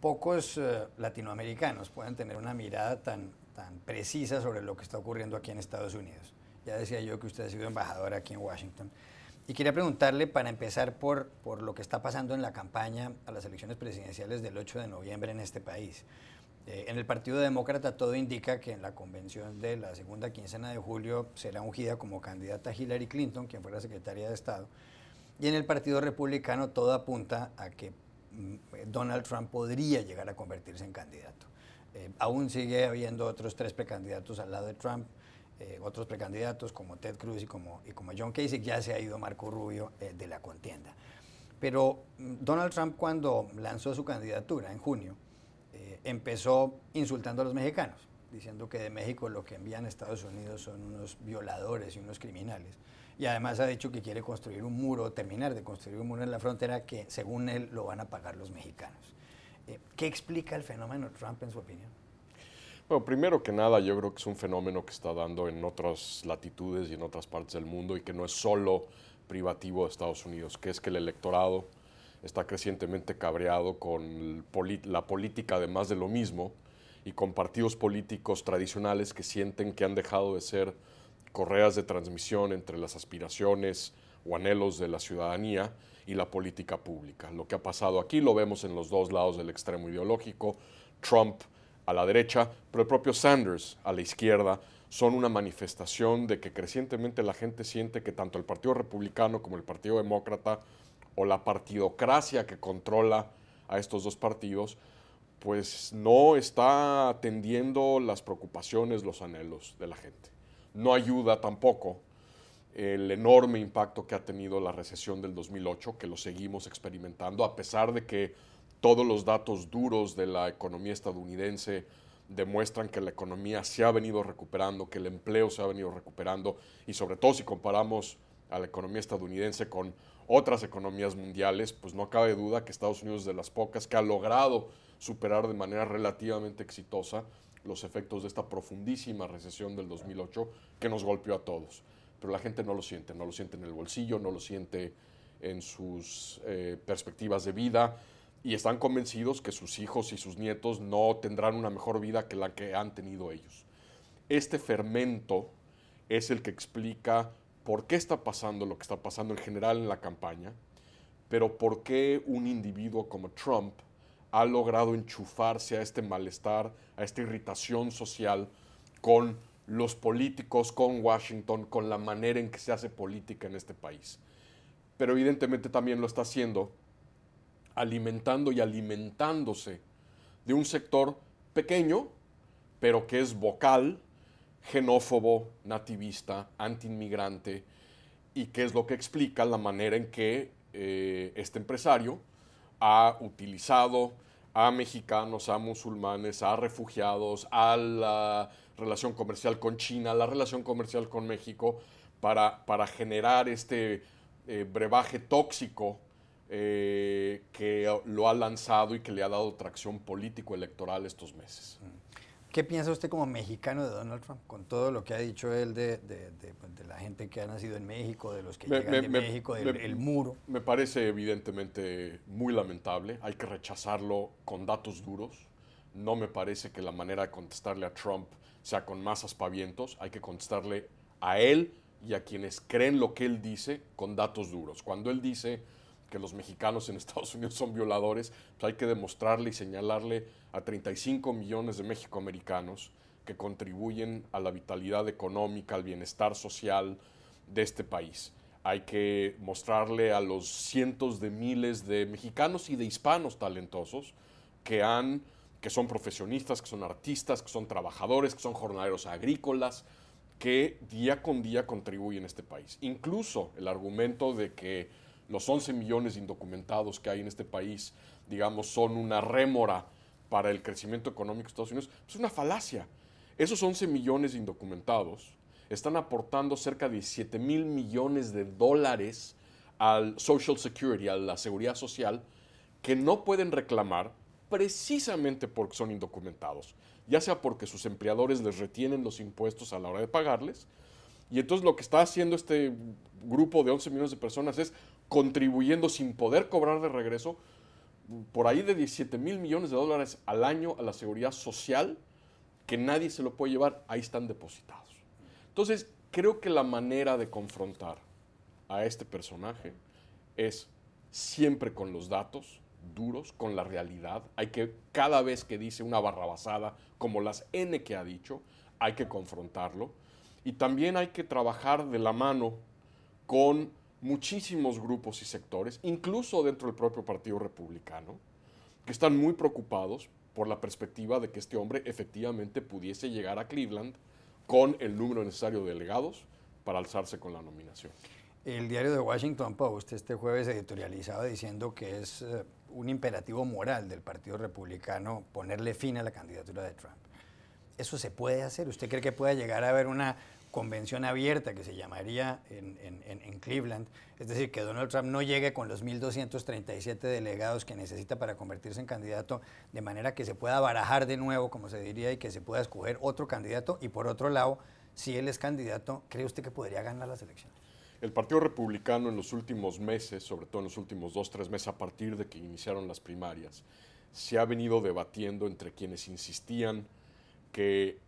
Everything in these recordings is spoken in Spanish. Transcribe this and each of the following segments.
Pocos eh, latinoamericanos pueden tener una mirada tan, precisa sobre lo que está ocurriendo aquí en Estados Unidos. Ya decía yo que usted ha sido embajador aquí en Washington. Y quería preguntarle, para empezar, por, lo que está pasando en la campaña a las elecciones presidenciales del 8 de noviembre en este país. Eh, en el Partido Demócrata todo indica que en la convención de la segunda quincena de julio será ungida como candidata Hillary Clinton, quien fue la secretaria de Estado. Y en el Partido Republicano todo apunta a que mm, Donald Trump podría llegar a convertirse en candidato. Eh, aún sigue habiendo otros tres precandidatos al lado de Trump, eh, otros precandidatos como Ted Cruz y como, John Kasich, ya se ha ido Marco Rubio eh, de la contienda. Pero mm, Donald Trump cuando lanzó su candidatura en junio, empezó insultando a los mexicanos, diciendo que de México lo que envían a Estados Unidos son unos violadores y unos criminales y además ha dicho que quiere construir un muro, terminar de construir un muro en la frontera que según él lo van a pagar los mexicanos. Eh, ¿Qué explica el fenómeno Trump en su opinión? Bueno, primero que nada, yo creo que es un fenómeno que está dando en otras latitudes y en otras partes del mundo y que no es solo privativo de Estados Unidos, que es que el electorado está crecientemente cabreado con la política de más de lo mismo y con partidos políticos tradicionales que sienten que han dejado de ser correas de transmisión entre las aspiraciones o anhelos de la ciudadanía y la política pública. Lo que ha pasado aquí lo vemos en los dos lados del extremo ideológico, Trump a la derecha, pero el propio Sanders a la izquierda, son una manifestación de que crecientemente la gente siente que tanto el Partido Republicano como el Partido Demócrata o la partidocracia que controla a estos dos partidos, pues no está atendiendo las preocupaciones, los anhelos de la gente. No ayuda tampoco el enorme impacto que ha tenido la recesión del 2008, que lo seguimos experimentando, a pesar de que todos los datos duros de la economía estadounidense demuestran que la economía se ha venido recuperando, que el empleo se ha venido recuperando, y sobre todo si comparamos a la economía estadounidense con otras economías mundiales, pues no cabe duda que Estados Unidos es de las pocas que ha logrado superar de manera relativamente exitosa los efectos de esta profundísima recesión del 2008 que nos golpeó a todos. Pero la gente no lo siente, no lo siente en el bolsillo, no lo siente en sus eh, perspectivas de vida y están convencidos que sus hijos y sus nietos no tendrán una mejor vida que la que han tenido ellos. Este fermento es el que explica por qué está pasando lo que está pasando en general en la campaña, pero por qué un individuo como Trump ha logrado enchufarse a este malestar, a esta irritación social con los políticos, con Washington, con la manera en que se hace política en este país. Pero evidentemente también lo está haciendo alimentando y alimentándose de un sector pequeño, pero que es vocal, genófobo, nativista, antiinmigrante, y que es lo que explica la manera en que eh, este empresario ha utilizado a mexicanos, a musulmanes, a refugiados, a la relación comercial con China, la relación comercial con México, para, para generar este eh, brebaje tóxico eh, que lo ha lanzado y que le ha dado tracción político-electoral estos meses. Mm. ¿Qué piensa usted como mexicano de Donald Trump? Con todo lo que ha dicho él de, pues, la gente que ha nacido en México, de los que llegan de México, del muro. Me parece evidentemente muy lamentable. Hay que rechazarlo con datos duros. No me parece que la manera de contestarle a Trump sea con más aspavientos. Hay que contestarle a él y a quienes creen lo que él dice con datos duros. Cuando él dice que los mexicanos en Estados Unidos son violadores, pues hay que demostrarle y señalarle a 35 millones de mexicoamericanos que contribuyen a la vitalidad económica, al bienestar social de este país. Hay que mostrarle a los cientos de miles de mexicanos y de hispanos talentosos que han que son profesionistas, que son artistas, que son trabajadores, que son jornaleros agrícolas, que día con día contribuyen a este país. Incluso el argumento de que los 11 millones indocumentados que hay en este país, digamos, son una rémora para el crecimiento económico de Estados Unidos, pues, es una falacia. Esos 11 millones indocumentados están aportando cerca de 7 mil millones de dólares al Social Security, a la seguridad social, que no pueden reclamar precisamente porque son indocumentados, ya sea porque sus empleadores les retienen los impuestos a la hora de pagarles. Y entonces lo que está haciendo este grupo de 11 millones de personas es contribuyendo sin poder cobrar de regreso por ahí de 17 mil millones de dólares al año a la seguridad social que nadie se lo puede llevar, ahí están depositados. Entonces, creo que la manera de confrontar a este personaje es siempre con los datos duros, con la realidad. Hay que, cada vez que dice una barrabasada, como las N que ha dicho, hay que confrontarlo. Y también hay que trabajar de la mano con muchísimos grupos y sectores, incluso dentro del propio Partido Republicano, que están muy preocupados por la perspectiva de que este hombre efectivamente pudiese llegar a Cleveland con el número necesario de delegados para alzarse con la nominación. El diario de Washington Post este jueves editorializaba diciendo que es eh, un imperativo moral del Partido Republicano ponerle fin a la candidatura de Trump. ¿Eso se puede hacer? ¿Usted cree que pueda llegar a haber una convención abierta que se llamaría en, Cleveland, es decir, que Donald Trump no llegue con los 1.237 delegados que necesita para convertirse en candidato, de manera que se pueda barajar de nuevo, como se diría, y que se pueda escoger otro candidato. Y por otro lado, si él es candidato, ¿cree usted que podría ganar las elecciones? El Partido Republicano en los últimos meses, sobre todo en los últimos dos, tres meses, a partir de que iniciaron las primarias, se ha venido debatiendo entre quienes insistían que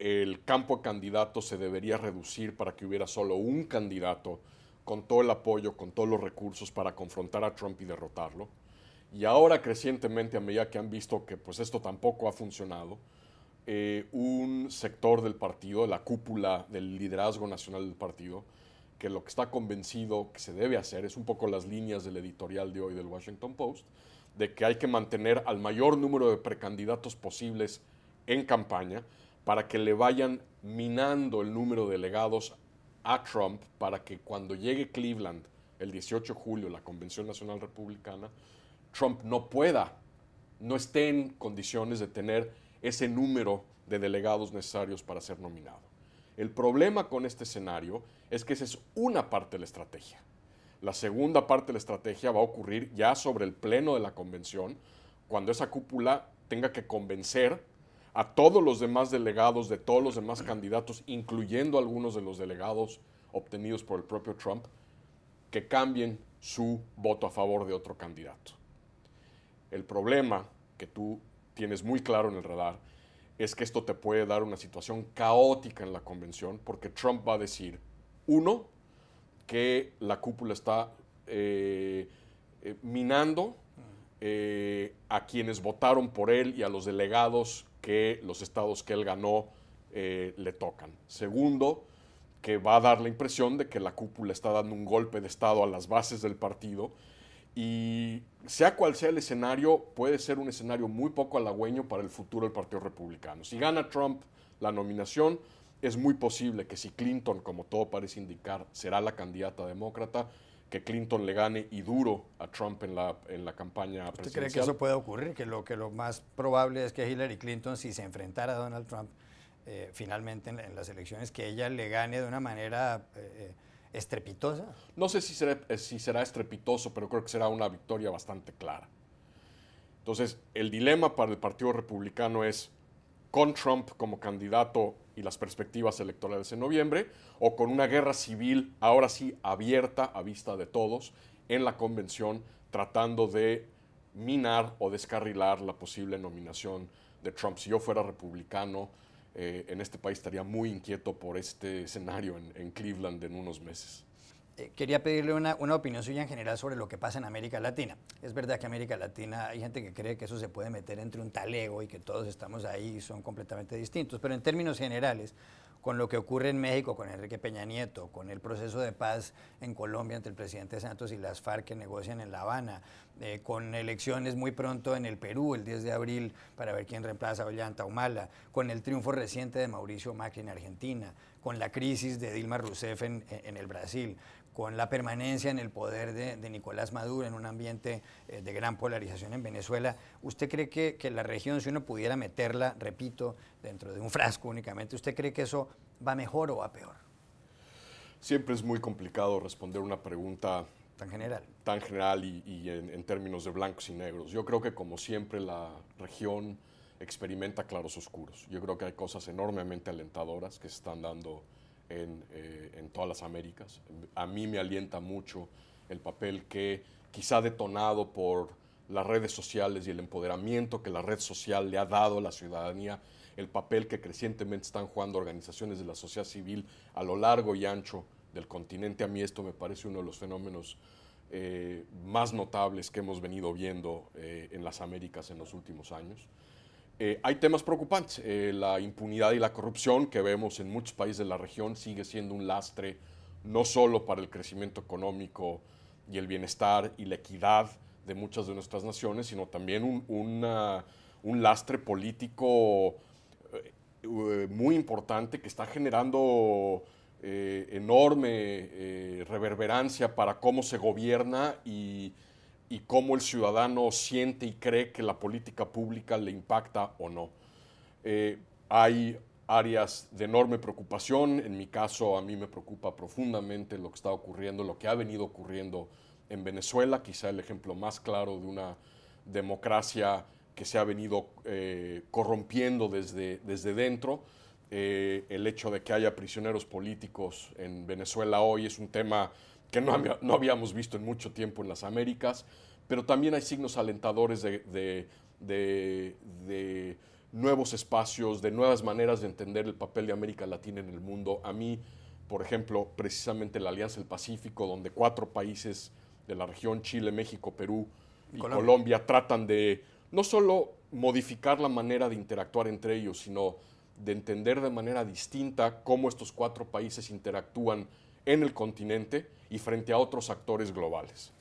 el campo de se debería reducir para que hubiera solo un candidato con todo el apoyo, con todos los recursos para confrontar a Trump y derrotarlo. Y ahora crecientemente, a medida que han visto que pues esto tampoco ha funcionado, eh, un sector del partido, la cúpula del liderazgo nacional del partido, que lo que está convencido que se debe hacer es un poco las líneas del editorial de hoy del Washington Post, de que hay que mantener al mayor número de precandidatos posibles en campaña, para que le vayan minando el número de delegados a Trump para que cuando llegue Cleveland el 18 de julio, la Convención Nacional Republicana, Trump no pueda, no esté en condiciones de tener ese número de delegados necesarios para ser nominado. El problema con este escenario es que esa es una parte de la estrategia. La segunda parte de la estrategia va a ocurrir ya sobre el pleno de la convención, cuando esa cúpula tenga que convencer a todos los demás delegados de todos los demás candidatos, incluyendo algunos de los delegados obtenidos por el propio Trump, que cambien su voto a favor de otro candidato. El problema que tú tienes muy claro en el radar es que esto te puede dar una situación caótica en la convención porque Trump va a decir, uno, que la cúpula está eh, eh, minando eh, a quienes votaron por él y a los delegados que los estados que él ganó eh, le tocan. Segundo, que va a dar la impresión de que la cúpula está dando un golpe de Estado a las bases del partido. Y sea cual sea el escenario, puede ser un escenario muy poco halagüeño para el futuro del Partido Republicano. Si gana Trump la nominación, es muy posible que si Clinton, como todo parece indicar, será la candidata demócrata, que Clinton le gane y duro a Trump en la, en la campaña ¿Usted cree que eso puede ocurrir? Que lo, que lo más probable es que Hillary Clinton, si se enfrentara a Donald Trump eh, finalmente en, las elecciones, que ella le gane de una manera eh, eh, estrepitosa. No sé si si será estrepitoso, pero creo que será una victoria bastante clara. Entonces, el dilema para el Partido Republicano es con Trump como candidato y las perspectivas electorales en noviembre, o con una guerra civil, ahora sí abierta a vista de todos, en la convención, tratando de minar o descarrilar la posible nominación de Trump. Si yo fuera republicano, eh, en este país estaría muy inquieto por este escenario en Cleveland en unos meses quería pedirle una, opinión suya en general sobre lo que pasa en América Latina. Es verdad que América Latina hay gente que cree que eso se puede meter entre un talego y que todos estamos ahí y son completamente distintos, pero en términos generales, con lo que ocurre en México, con Enrique Peña Nieto, con el proceso de paz en Colombia entre el presidente Santos y las FARC que negocian en La Habana, eh, con elecciones muy pronto en el Perú, el 10 de abril, para ver quién reemplaza a Ollanta Humala, con el triunfo reciente de Mauricio Macri en Argentina, con la crisis de Dilma Rousseff en el Brasil, con la permanencia en el poder de, Nicolás Maduro en un ambiente eh, de gran polarización en Venezuela, ¿usted cree que, la región, si uno pudiera meterla, repito, dentro de un frasco únicamente, ¿usted cree que eso va mejor o va peor? Siempre es muy complicado responder una pregunta tan general, tan general y, en, en, términos de blancos y negros. Yo creo que como siempre la región experimenta claros oscuros. Yo creo que hay cosas enormemente alentadoras que se están dando eh, en, todas las Américas. A mí me alienta mucho el papel que, quizá detonado por las redes sociales y el empoderamiento que la red social le ha dado a la ciudadanía, el papel que crecientemente están jugando organizaciones de la sociedad civil a lo largo y ancho del continente. A mí esto me parece uno de los fenómenos eh, más notables que hemos venido viendo eh, en las Américas en los últimos años. Eh, hay temas preocupantes. Eh, la impunidad y la corrupción que vemos en muchos países de la región sigue siendo un lastre, no solo para el crecimiento económico y el bienestar y la equidad de muchas de nuestras naciones, sino también un, un lastre político eh, muy importante que está generando enorme reverberancia para cómo se gobierna y y cómo el ciudadano siente y cree que la política pública le impacta o no. Eh, hay áreas de enorme preocupación, en mi caso a mí me preocupa profundamente lo que está ocurriendo, lo que ha venido ocurriendo en Venezuela, quizá el ejemplo más claro de una democracia que se ha venido eh, corrompiendo desde, desde dentro. Eh, el hecho de que haya prisioneros políticos en Venezuela hoy es un tema que no, habíamos visto en mucho tiempo en las Américas, pero también hay signos alentadores de, nuevos espacios, de nuevas maneras de entender el papel de América Latina en el mundo. A mí, por ejemplo, precisamente la Alianza del Pacífico, donde cuatro países de la región, Chile, México, Perú y Colombia tratan de no solo modificar la manera de interactuar entre ellos, sino de entender de manera distinta cómo estos cuatro países interactúan en el continente y frente a otros actores globales.